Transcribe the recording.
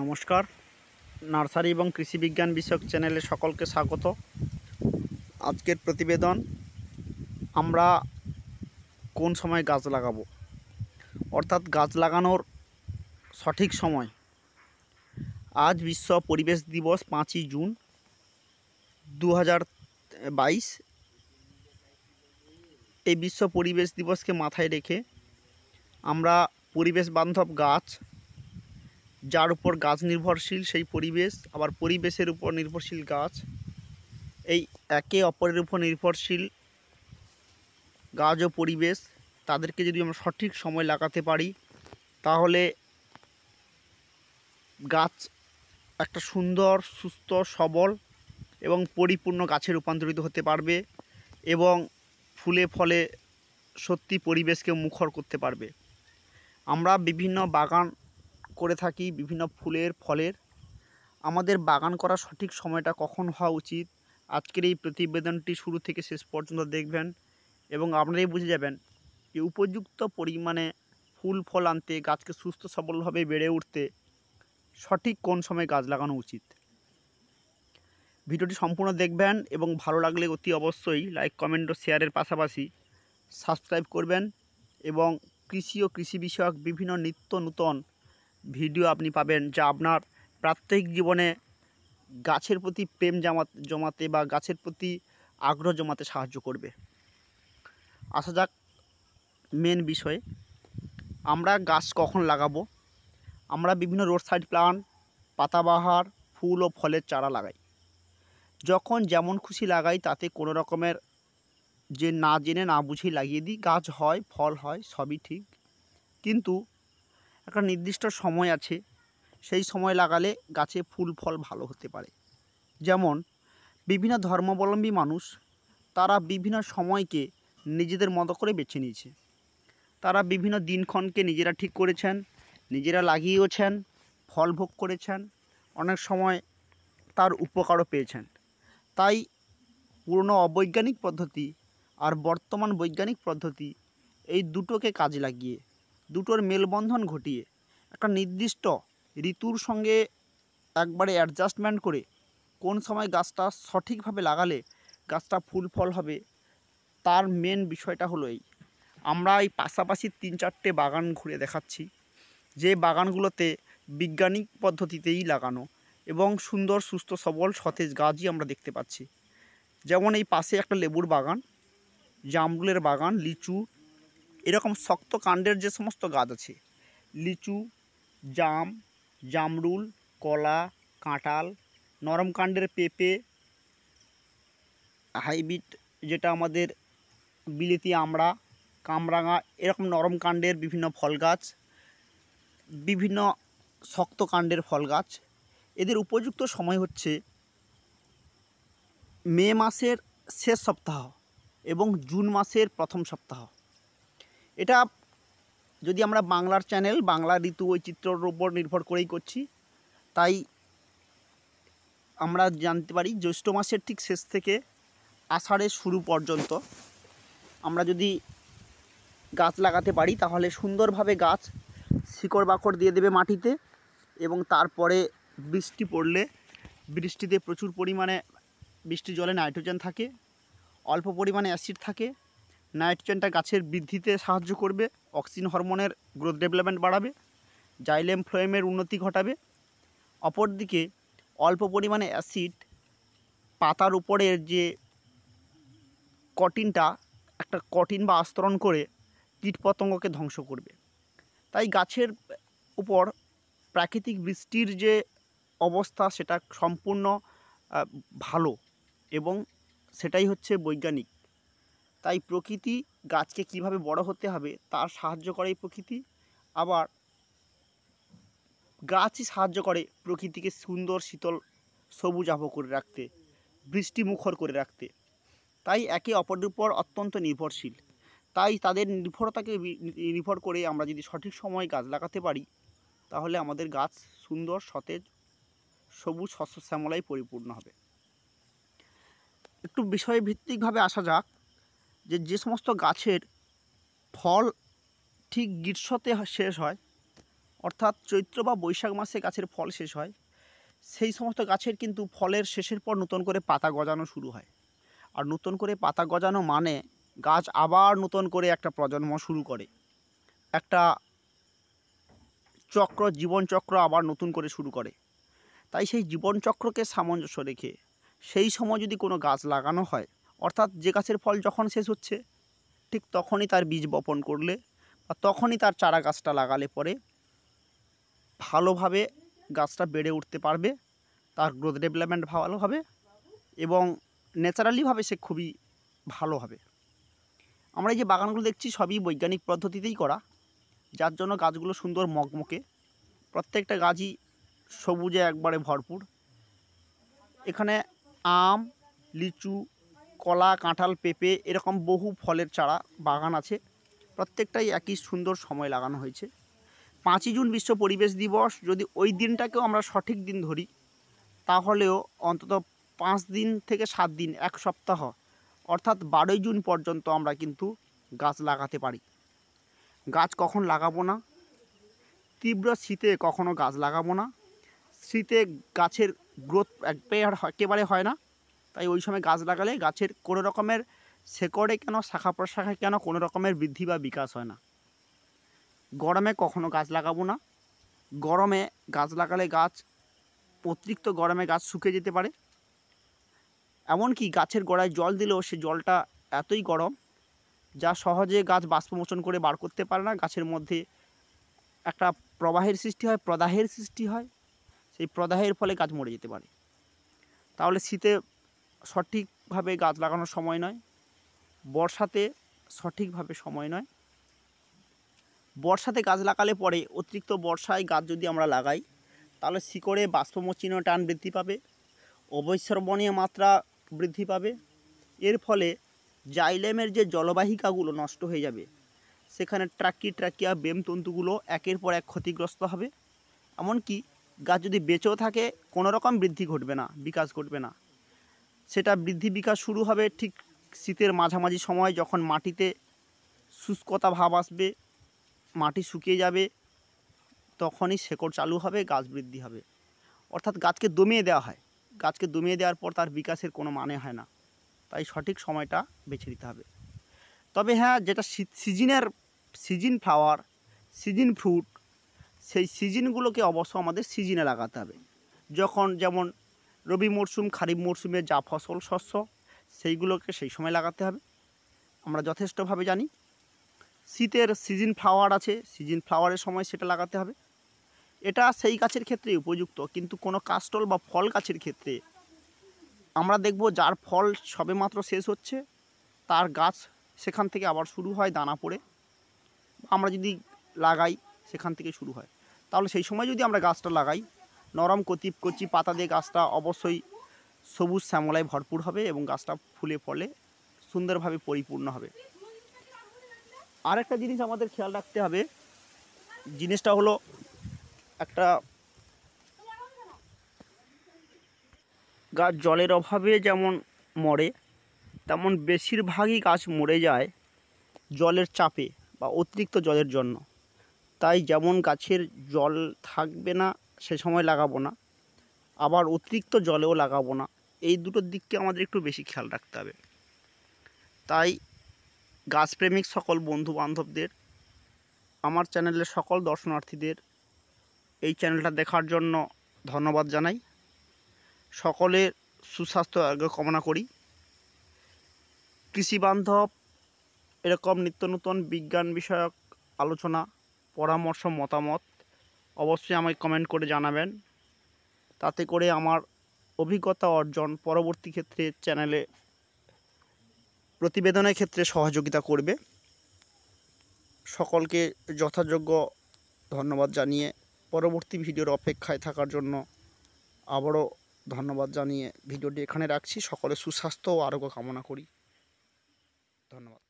নমস্কার নার্সারি এবং কৃষি বিজ্ঞান বিষয়ক চ্যানেলে সকলকে স্বাগত আজকের প্রতিবেদন আমরা কোন সময় গাছ লাগাবো অর্থাৎ গাছ লাগানোর সঠিক সময় আজ বিশ্ব পরিবেশ দিবস পাঁচই জুন দু এই বিশ্ব পরিবেশ দিবসকে মাথায় রেখে আমরা পরিবেশ বান্ধব গাছ যার উপর গাছ নির্ভরশীল সেই পরিবেশ আবার পরিবেশের উপর নির্ভরশীল গাছ এই একে অপরের উপর নির্ভরশীল গাছ ও পরিবেশ তাদেরকে যদি আমরা সঠিক সময় লাগাতে পারি তাহলে গাছ একটা সুন্দর সুস্থ সবল এবং পরিপূর্ণ গাছে রূপান্তরিত হতে পারবে এবং ফুলে ফলে সত্যি পরিবেশকে মুখর করতে পারবে আমরা বিভিন্ন বাগান করে থাকি বিভিন্ন ফুলের ফলের আমাদের বাগান করার সঠিক সময়টা কখন হওয়া উচিত আজকের এই প্রতিবেদনটি শুরু থেকে শেষ পর্যন্ত দেখবেন এবং আপনারাই বুঝে যাবেন যে উপযুক্ত পরিমাণে ফুল ফল আনতে গাছকে সুস্থ সবলভাবে বেড়ে উঠতে সঠিক কোন সময় গাছ লাগানো উচিত ভিডিওটি সম্পূর্ণ দেখবেন এবং ভালো লাগলে অতি অবশ্যই লাইক কমেন্ট ও শেয়ারের পাশাপাশি সাবস্ক্রাইব করবেন এবং কৃষি ও কৃষি বিষয়ক বিভিন্ন নিত্য নূতন ভিডিও আপনি পাবেন যা আপনার প্রাত্যহিক জীবনে গাছের প্রতি প্রেম জমাতে বা গাছের প্রতি আগ্রহ জমাতে সাহায্য করবে আসা যাক মেন বিষয়ে আমরা গাছ কখন লাগাবো আমরা বিভিন্ন রোড সাইড প্লান্ট পাতাবাহার ফুল ও ফলের চারা লাগাই যখন যেমন খুশি লাগাই তাতে কোনো রকমের যে না জেনে না বুঝেই লাগিয়ে দিই গাছ হয় ফল হয় সবই ঠিক কিন্তু একটা নির্দিষ্ট সময় আছে সেই সময় লাগালে গাছে ফুল ফল ভালো হতে পারে যেমন বিভিন্ন ধর্মাবলম্বী মানুষ তারা বিভিন্ন সময়কে নিজেদের মতো করে বেছে নিয়েছে তারা বিভিন্ন দিনক্ষণকে নিজেরা ঠিক করেছেন নিজেরা লাগিয়েওছেন ফল ভোগ করেছেন অনেক সময় তার উপকারও পেয়েছেন তাই পুরনো অবৈজ্ঞানিক পদ্ধতি আর বর্তমান বৈজ্ঞানিক পদ্ধতি এই দুটোকে কাজে লাগিয়ে দুটোর মেলবন্ধন ঘটিয়ে একটা নির্দিষ্ট ঋতুর সঙ্গে একবারে অ্যাডজাস্টমেন্ট করে কোন সময় গাছটা সঠিকভাবে লাগালে গাছটা ফুল ফল হবে তার মেন বিষয়টা হলো এই আমরা এই পাশাপাশি তিন চারটে বাগান ঘুরে দেখাচ্ছি যে বাগানগুলোতে বিজ্ঞানিক পদ্ধতিতেই লাগানো এবং সুন্দর সুস্থ সবল সতেজ গাছই আমরা দেখতে পাচ্ছি যেমন এই পাশে একটা লেবুর বাগান জামরুলের বাগান লিচু এরকম শক্ত কাণ্ডের যে সমস্ত গাছ আছে লিচু জাম জামরুল কলা কাঁঠাল নরম কাণ্ডের পেঁপে হাইব্রিড যেটা আমাদের বিলিতি আমড়া কামরাঙা এরকম নরম কাণ্ডের বিভিন্ন ফল গাছ বিভিন্ন শক্ত কাণ্ডের ফল গাছ এদের উপযুক্ত সময় হচ্ছে মে মাসের শেষ সপ্তাহ এবং জুন মাসের প্রথম সপ্তাহ এটা যদি আমরা বাংলার চ্যানেল বাংলা ঋতু চিত্রর উপর নির্ভর করেই করছি তাই আমরা জানতে পারি জ্যৈষ্ঠ মাসের ঠিক শেষ থেকে আষাঢ়ের শুরু পর্যন্ত আমরা যদি গাছ লাগাতে পারি তাহলে সুন্দরভাবে গাছ শিকড় বাকড় দিয়ে দেবে মাটিতে এবং তারপরে বৃষ্টি পড়লে বৃষ্টিতে প্রচুর পরিমাণে বৃষ্টি জলে নাইট্রোজেন থাকে অল্প পরিমাণে অ্যাসিড থাকে নাইট্রোজেনটা গাছের বৃদ্ধিতে সাহায্য করবে অক্সিজেন হরমোনের গ্রোথ ডেভেলপমেন্ট বাড়াবে জাইলেম ফ্লোয়েমের উন্নতি ঘটাবে অপরদিকে অল্প পরিমাণে অ্যাসিড পাতার উপরের যে কটিনটা একটা কঠিন বা আস্তরণ করে কীটপতঙ্গকে ধ্বংস করবে তাই গাছের উপর প্রাকৃতিক বৃষ্টির যে অবস্থা সেটা সম্পূর্ণ ভালো এবং সেটাই হচ্ছে বৈজ্ঞানিক তাই প্রকৃতি গাছকে কিভাবে বড় হতে হবে তার সাহায্য করে প্রকৃতি আবার গাছই সাহায্য করে প্রকৃতিকে সুন্দর শীতল সবুজ আবহ করে রাখতে বৃষ্টিমুখর করে রাখতে তাই একে অপরের উপর অত্যন্ত নির্ভরশীল তাই তাদের নির্ভরতাকে নির্ভর করে আমরা যদি সঠিক সময়ে গাছ লাগাতে পারি তাহলে আমাদের গাছ সুন্দর সতেজ সবুজ শস্য শ্যামলায় পরিপূর্ণ হবে একটু বিষয়ভিত্তিকভাবে আসা যাক যে যে সমস্ত গাছের ফল ঠিক গ্রীষ্মতে শেষ হয় অর্থাৎ চৈত্র বা বৈশাখ মাসে গাছের ফল শেষ হয় সেই সমস্ত গাছের কিন্তু ফলের শেষের পর নতুন করে পাতা গজানো শুরু হয় আর নতুন করে পাতা গজানো মানে গাছ আবার নতুন করে একটা প্রজন্ম শুরু করে একটা চক্র জীবনচক্র আবার নতুন করে শুরু করে তাই সেই জীবনচক্রকে সামঞ্জস্য রেখে সেই সময় যদি কোনো গাছ লাগানো হয় অর্থাৎ যে গাছের ফল যখন শেষ হচ্ছে ঠিক তখনই তার বীজ বপন করলে বা তখনই তার চারা গাছটা লাগালে পরে ভালোভাবে গাছটা বেড়ে উঠতে পারবে তার গ্রোথ ডেভেলপমেন্ট ভালো হবে এবং ন্যাচারালিভাবে সে খুবই ভালো হবে আমরা এই যে বাগানগুলো দেখছি সবই বৈজ্ঞানিক পদ্ধতিতেই করা যার জন্য গাছগুলো সুন্দর মকমকে প্রত্যেকটা গাছই সবুজে একবারে ভরপুর এখানে আম লিচু কলা কাঁঠাল পেঁপে এরকম বহু ফলের চারা বাগান আছে প্রত্যেকটাই একই সুন্দর সময় লাগানো হয়েছে পাঁচই জুন বিশ্ব পরিবেশ দিবস যদি ওই দিনটাকেও আমরা সঠিক দিন ধরি তাহলেও অন্তত পাঁচ দিন থেকে সাত দিন এক সপ্তাহ অর্থাৎ বারোই জুন পর্যন্ত আমরা কিন্তু গাছ লাগাতে পারি গাছ কখন লাগাবো না তীব্র শীতে কখনো গাছ লাগাবো না শীতে গাছের গ্রোথ একেবারে একেবারে হয় না তাই ওই সময় গাছ লাগালে গাছের কোনো রকমের শেকড়ে কেন শাখা প্রশাখায় কেন কোনো রকমের বৃদ্ধি বা বিকাশ হয় না গরমে কখনো গাছ লাগাবো না গরমে গাছ লাগালে গাছ অতিরিক্ত গরমে গাছ শুকে যেতে পারে এমনকি গাছের গোড়ায় জল দিলেও সে জলটা এতই গরম যা সহজে গাছ বাষ্পমোচন করে বার করতে পারে না গাছের মধ্যে একটা প্রবাহের সৃষ্টি হয় প্রদাহের সৃষ্টি হয় সেই প্রদাহের ফলে গাছ মরে যেতে পারে তাহলে শীতে সঠিকভাবে গাছ লাগানোর সময় নয় বর্ষাতে সঠিকভাবে সময় নয় বর্ষাতে গাছ লাগালে পরে অতিরিক্ত বর্ষায় গাছ যদি আমরা লাগাই তাহলে শিকড়ে বাষ্পমোচিন টান বৃদ্ধি পাবে অবৈসর্বনীয় মাত্রা বৃদ্ধি পাবে এর ফলে জাইলেমের যে জলবাহিকাগুলো নষ্ট হয়ে যাবে সেখানে ট্রাকি ট্রাকিয়া তন্তুগুলো একের পর এক ক্ষতিগ্রস্ত হবে এমনকি গাছ যদি বেঁচেও থাকে কোনো রকম বৃদ্ধি ঘটবে না বিকাশ ঘটবে না সেটা বৃদ্ধি বিকাশ শুরু হবে ঠিক শীতের মাঝামাঝি সময় যখন মাটিতে শুষ্কতা ভাব আসবে মাটি শুকিয়ে যাবে তখনই শেকড় চালু হবে গাছ বৃদ্ধি হবে অর্থাৎ গাছকে দমিয়ে দেওয়া হয় গাছকে দমিয়ে দেওয়ার পর তার বিকাশের কোনো মানে হয় না তাই সঠিক সময়টা বেছে নিতে হবে তবে হ্যাঁ যেটা সিজনের সিজন ফ্লাওয়ার সিজিন ফ্রুট সেই সিজনগুলোকে অবশ্য আমাদের সিজিনে লাগাতে হবে যখন যেমন রবি মরশুম খারিফ মরশুমে যা ফসল শস্য সেইগুলোকে সেই সময় লাগাতে হবে আমরা যথেষ্টভাবে জানি শীতের সিজন ফ্লাওয়ার আছে সিজন ফ্লাওয়ারের সময় সেটা লাগাতে হবে এটা সেই গাছের ক্ষেত্রে উপযুক্ত কিন্তু কোনো কাস্টল বা ফল গাছের ক্ষেত্রে আমরা দেখব যার ফল সবেমাত্র শেষ হচ্ছে তার গাছ সেখান থেকে আবার শুরু হয় দানা পড়ে আমরা যদি লাগাই সেখান থেকে শুরু হয় তাহলে সেই সময় যদি আমরা গাছটা লাগাই নরম কচি কচি পাতা দিয়ে গাছটা অবশ্যই সবুজ শ্যামলায় ভরপুর হবে এবং গাছটা ফুলে ফলে সুন্দরভাবে পরিপূর্ণ হবে আর একটা জিনিস আমাদের খেয়াল রাখতে হবে জিনিসটা হলো একটা গাছ জলের অভাবে যেমন মরে তেমন বেশিরভাগই গাছ মরে যায় জলের চাপে বা অতিরিক্ত জলের জন্য তাই যেমন গাছের জল থাকবে না সে সময় লাগাবো না আবার অতিরিক্ত জলেও লাগাবো না এই দুটোর দিককে আমাদের একটু বেশি খেয়াল রাখতে হবে তাই গাছপ্রেমিক সকল বন্ধু বান্ধবদের আমার চ্যানেলের সকল দর্শনার্থীদের এই চ্যানেলটা দেখার জন্য ধন্যবাদ জানাই সকলের সুস্বাস্থ্য আগে কামনা করি কৃষিবান্ধব এরকম নিত্য নতুন বিজ্ঞান বিষয়ক আলোচনা পরামর্শ মতামত অবশ্যই আমায় কমেন্ট করে জানাবেন তাতে করে আমার অভিজ্ঞতা অর্জন পরবর্তী ক্ষেত্রে চ্যানেলে প্রতিবেদনের ক্ষেত্রে সহযোগিতা করবে সকলকে যথাযোগ্য ধন্যবাদ জানিয়ে পরবর্তী ভিডিওর অপেক্ষায় থাকার জন্য আবারও ধন্যবাদ জানিয়ে ভিডিওটি এখানে রাখছি সকলে সুস্বাস্থ্য ও আরোগ্য কামনা করি ধন্যবাদ